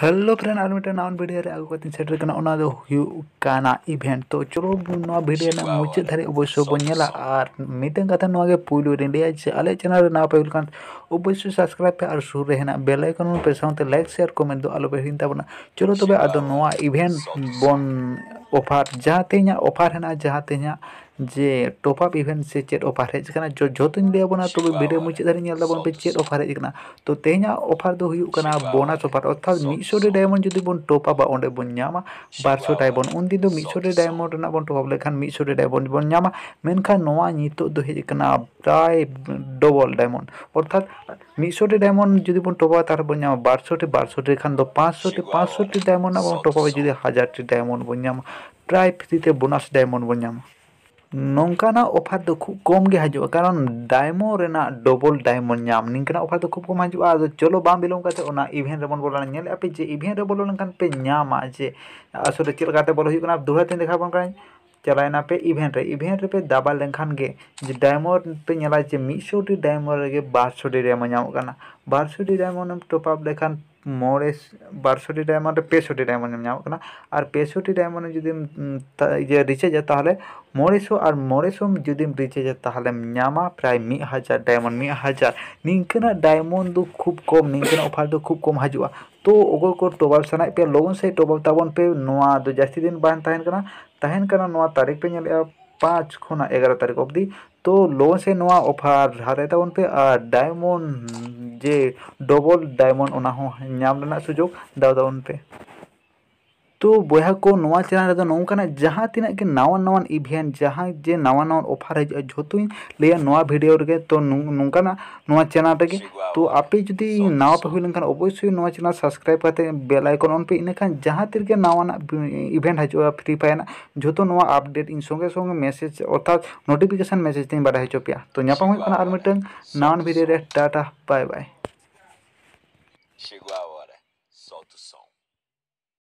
hello friend ᱟᱨ ᱢᱤᱫᱴᱮᱱ ᱱᱟᱣᱟᱱ video ᱨᱮ ᱟᱹᱜᱩ ᱠᱟᱛᱮᱧ ᱥᱮᱴᱮᱨ ᱠᱟᱱᱟ ᱚᱱᱟ ᱫᱚ ᱦᱩᱭᱩᱜ ᱠᱟᱱᱟ ᱤᱵᱷᱮᱱᱴ ᱛᱚ ᱪᱚᱞᱚ ᱱᱚᱣᱟ ᱵᱷᱤᱰᱤᱭᱳ ᱨᱮᱱᱟᱜ ᱢᱩᱪᱟᱹᱫ ᱫᱷᱟᱹᱨᱤᱡ ᱚᱵᱚᱥᱥᱳᱭ ᱵᱚᱱ ᱧᱮᱞᱟ ᱟᱨ ᱢᱤᱫᱴᱮᱱ ᱠᱟᱛᱷᱟ ᱱᱚᱣᱟ ᱜᱮ ᱯᱩᱭᱞᱩ ᱨᱮᱧ ᱞᱟᱹᱭᱟ ᱡᱮ ᱟᱞᱮ ᱪᱮᱱᱮᱞ ᱨᱮ ᱱᱟᱣᱟ ᱯᱮ ᱦᱩᱭ ᱞᱮᱠᱷᱟᱱ ᱚᱵᱚᱥᱥᱳᱭ ᱥᱟᱵᱥᱠᱨᱟᱭᱤᱵ ᱯᱮ ᱟᱨ ᱥᱩᱨ ᱨᱮ ᱦᱮᱱᱟᱜ ᱵᱮᱞ ᱟᱭᱠᱚᱱ ᱯᱮ ᱥᱟᱶᱛᱮ ᱞᱟᱭᱤᱠ ᱥᱮᱭᱟᱨ ᱠᱚᱢᱮᱱᱴ ᱫᱚ ᱟᱞᱚᱯᱮ ᱦᱤᱲᱤᱧ ᱛᱟᱵᱚᱱᱟ ᱪᱚᱞᱚ ᱛᱚᱵᱮ ᱟᱫᱚ ᱱᱚᱣᱟ ᱤᱵᱷᱮᱱᱴ ᱵᱚᱱ ᱚᱯᱷᱟᱨ ᱡᱟᱦᱟᱸ ᱛᱮ ᱤᱧᱟᱹᱜ ᱚᱯᱷᱟᱨ ᱦᱮᱱᱟᱜᱼᱟ ᱡᱟᱦᱟᱸ ᱛᱮ ᱤᱧᱟᱹᱜ ᱡᱮ ᱴᱚᱯ ᱟᱯ ᱤᱵᱷᱮᱱᱴ ᱥᱮ ᱪᱮᱫ ᱚᱯᱷᱟᱨ ᱦᱮᱡ ᱟᱠᱟᱱᱟ ᱡᱚᱛᱚᱧ ᱞᱟᱹᱭ ᱟᱵᱚᱱᱟ ᱛᱚᱵᱮ ᱵᱷᱤᱰᱤᱭᱳ ᱢᱩᱪᱟᱹᱫ ᱫᱷᱟᱹᱨᱤᱡ ᱧᱮᱞ ᱛᱟᱵᱚᱱ ᱯᱮ ᱪᱮᱫ ᱚᱯᱷᱟᱨ ᱦᱮᱡ ᱟᱠᱟᱱᱟ ᱛᱚ ᱛᱮᱦᱮᱧᱟᱜ ᱚᱯᱷᱟᱨ ᱫᱚ ᱦᱩᱭᱩᱜ ᱠᱟᱱᱟ ᱵᱳᱱᱟᱥ ᱚᱯᱷᱟᱨ ᱚᱨᱛᱷᱟᱛ 100 ᱴᱤ ᱰᱟᱭᱢᱚᱱᱰ ᱡᱩᱫᱤ ᱵᱚᱱ ᱴᱚᱯ ᱟᱯᱟ ᱚᱸᱰᱮ ᱵᱚᱱ ᱧᱟᱢᱟ 200 ᱰᱟᱭᱢᱚᱱᱰ ᱩᱱᱫᱤᱱ ᱫᱚ 100 ᱴᱤ ᱰᱟᱭᱢᱚᱱᱰ ᱨᱮᱱᱟᱜ ᱵᱚᱱ ᱴᱚᱯ ᱟᱯ ᱞᱮᱠᱷᱟᱱ 100 ᱴᱤ ᱰᱟᱭᱢᱚᱱᱰ ᱵᱚᱱ ᱧᱟᱢᱟ ᱢᱮᱱᱠᱷᱟᱱ ᱱᱚᱣᱟ ᱱᱤᱛᱚᱜ ᱫᱚ ᱦᱮᱡ ᱟᱠᱟᱱᱟ ᱯᱨᱟᱭ ᱰᱚᱵᱚᱞ ডায়মন্ড অর্থাৎ মিশো টি ডায়মন্ড যদি বন টপ আপ তার বন নাম 1200 টি 1200 টি খান তো 500 টি 500 টি ডায়মন্ড না বন টপ আপ যদি 1000 টি ডায়মন্ড বন নাম প্রায় ফ্রিতে বোনাস ডায়মন্ড বন নাম ᱱᱚᱝᱠᱟᱱᱟᱜ ᱚᱯᱷᱟᱨ ᱫᱚ ᱠᱷᱩᱵ ᱠᱚᱢ ᱜᱮ ᱦᱤᱡᱩᱜᱼᱟ ᱠᱟᱨᱚᱱ ᱰᱟᱭᱢᱚᱱᱰ ᱨᱮᱱᱟᱜ ᱰᱚᱵᱚᱞ ᱰᱟᱭᱢᱚᱱᱰ ᱧᱟᱢ ᱱᱤᱝᱠᱟᱱᱟᱜ ᱚᱯᱷᱟᱨ ᱫᱚ ᱠᱷᱩᱵ ᱠᱚᱢ ᱦᱤᱡᱩᱜᱼᱟ ᱟᱫᱚ ᱪᱚᱞᱚ ᱵᱟᱝ ᱵᱤᱞᱚᱢ ᱠᱟᱛᱮ ᱚᱱᱟ ᱤᱵᱷᱮᱱᱴ ᱨᱮᱵᱚᱱ ᱵᱚᱞᱚᱱᱟ ᱧᱮᱞᱮᱜᱼᱟ ᱯᱮ ᱡᱮ ᱤᱵᱷᱮᱱᱴ ᱨᱮ ᱵᱚᱞᱚ ᱞᱮᱱᱠᱷᱟᱱ ᱯᱮ ᱧᱟᱢᱟ ᱡᱮ ᱟᱥᱚᱞᱮ ᱪᱮᱫ ᱞᱮᱠᱟᱛᱮ ᱵᱚᱞᱚ ᱦᱩᱭᱩᱜ ᱠᱟᱱᱟ ᱫᱚᱦᱲᱟ ᱛᱮᱧ ᱫᱮᱠᱷᱟᱣ ᱵᱚᱱ ᱠᱟᱹᱱᱟᱹᱧ ᱪᱟᱞᱟᱣᱮᱱᱟ ᱯᱮ ᱤᱵᱷᱮᱱᱴ ᱨᱮ ᱤᱵᱷᱮᱱᱴ ᱨᱮᱯᱮ ᱫᱟᱵᱟ ᱞᱮᱱᱠᱷᱟᱱ ᱜᱮ ᱡᱮ ᱰᱟᱭᱢᱚᱱᱰ ᱯᱮ ᱧᱮᱞᱟ ᱡᱮ ᱢᱤᱫᱥᱚ ᱰᱤ ᱰᱟᱭᱢᱚᱱᱰ ᱨᱮᱜᱮ ᱵᱟᱨᱥᱚ ᱰᱤ ᱰᱟᱭᱢᱚᱱᱰ ᱧᱟᱢᱚᱜ ᱠᱟᱱᱟ ᱵᱟᱨᱥᱚ ᱰᱤ ᱰᱟᱭᱢᱚᱱᱰ ᱮᱢ ᱴᱚᱯᱟᱯ ᱞᱮᱠᱷᱟᱱ ᱢᱚᱬᱮ ᱵᱟᱨᱥᱚᱴᱤ ᱰᱟᱭᱢᱚᱱᱰ ᱨᱮ ᱯᱮᱥᱚᱴᱤ ᱰᱟᱭᱢᱚᱱᱰ ᱧᱟᱢ ᱧᱟᱢᱚᱜ ᱠᱟᱱᱟ ᱟᱨ ᱯᱮᱥᱚᱴᱤ ᱰᱟᱭᱢᱚᱱᱰ ᱡᱩᱫᱤᱢ ᱤᱭᱟᱹ ᱨᱤᱪᱟᱨᱡᱟ ᱛᱟᱦᱚᱞᱮ ᱢᱚᱬᱮᱥᱚ ᱟᱨ ᱢᱚᱬᱮᱥᱚ ᱡᱩᱫᱤᱢ ᱨᱤᱪᱟᱨᱡᱟ ᱛᱟᱦᱚᱞᱮᱢ ᱧᱟᱢᱟ ᱯᱨᱟᱭ ᱢᱤᱫ ᱦᱟᱡᱟᱨ ᱰᱟᱭᱢᱚᱱᱰ ᱢᱤᱫ ᱦᱟᱡᱟᱨ ᱱᱤᱝᱠᱟᱹᱱᱟᱜ ᱰᱟᱭᱢᱚᱱᱰ ᱫᱚ ᱠᱷᱩᱵ ᱠᱚᱢ ᱱᱤᱝᱠᱟᱹᱱᱟᱜ ᱚᱯᱷᱟᱨ ᱫᱚ ᱠᱷᱩᱵ ᱠᱚᱢ ᱦᱤᱡᱩᱜᱼᱟ ᱛᱚ ᱚᱠᱚᱭ ᱠᱚ ᱴᱚᱯᱟᱯ ᱥᱟᱱᱟᱭᱮᱫ ᱯᱮᱭᱟ ᱞᱚᱜᱚᱱ ᱥᱟᱺᱦᱤᱡ ᱴᱚᱯᱟᱯ ᱛᱟᱵᱚᱱ ᱯᱮ ᱱᱚᱣᱟ ᱫᱚ ᱡᱟᱹᱥᱛᱤ ᱫᱤᱱ ᱵᱟᱝ ᱛᱟᱦᱮᱱ ᱠᱟᱱᱟ ᱛᱟᱦᱮᱱ ᱠᱟᱱᱟ ᱱᱚᱣᱟ ᱛᱟᱹᱨᱤᱠᱷ ᱯᱮ ᱧᱮᱞᱮᱫᱼᱟ ᱯᱟᱸᱪ ᱠᱷᱚᱱᱟᱜ ᱮᱜᱟᱨᱚ ᱛᱟᱹᱨᱤᱠᱷ ᱚᱵᱫᱤ ᱛᱚ ᱞᱚᱜᱚᱱ ᱥᱟᱺᱦᱤᱡ ᱱᱚᱣᱟ ᱚᱯᱷᱟᱨ ᱦᱟᱛᱟᱣ ᱛᱟᱵᱚᱱ ᱯᱮ ᱟᱨ ᱰᱟᱭᱢᱚᱱᱰ ᱡᱮ ᱰᱚᱵᱚᱞ ᱰᱟᱭᱢᱚᱱᱰ ᱚᱱᱟ ᱦᱚᱸ ᱧᱟᱢ ᱨᱮᱱᱟᱜ ᱥᱩᱡᱳᱜᱽ ᱫᱟᱣ ᱛᱟᱵᱚᱱ ᱯᱮ ᱛᱚ ᱵᱚᱭᱦᱟ ᱠᱚ ᱱᱚᱣᱟ ᱪᱮᱱᱮᱞ ᱨᱮᱫᱚ ᱱᱚᱝᱠᱟᱱᱟᱜ ᱡᱟᱦᱟᱸ ᱛᱤᱱᱟᱹᱜ ᱜᱮ ᱱᱟᱣᱟ ᱱᱟᱣᱟᱱ ᱤᱵᱷᱮᱱᱴ ᱡᱟᱦᱟᱸ ᱡᱮ ᱱᱟᱣᱟ ᱱᱟᱣᱟᱱ ᱚᱯᱷᱟᱨ ᱦᱤᱡᱩᱜᱼᱟ ᱡᱷᱚᱛᱚᱧ ᱞᱟᱹᱭᱟ ᱱᱚᱣᱟ ᱵᱷᱤᱰᱤᱭᱳ ᱨᱮᱜᱮ ᱛᱚ ᱱᱚᱝᱠᱟᱱᱟᱜ ᱱᱚᱣᱟ ᱪᱮᱱᱮᱞ ᱨᱮᱜᱮ तो आप जी नवा अवश्य चैनल सब्सक्राइब करते बेल आइकन ऑन पे इनखान जहाँ तक नवाना इवेंट हजार फ्री फायर जो तो अपडेट इन संगे संगे मेसेज अर्थात नोटिफिकेशन मेसेज तीन बड़ा हजपे तो नापमान नवा भिडियो टाटा बै बै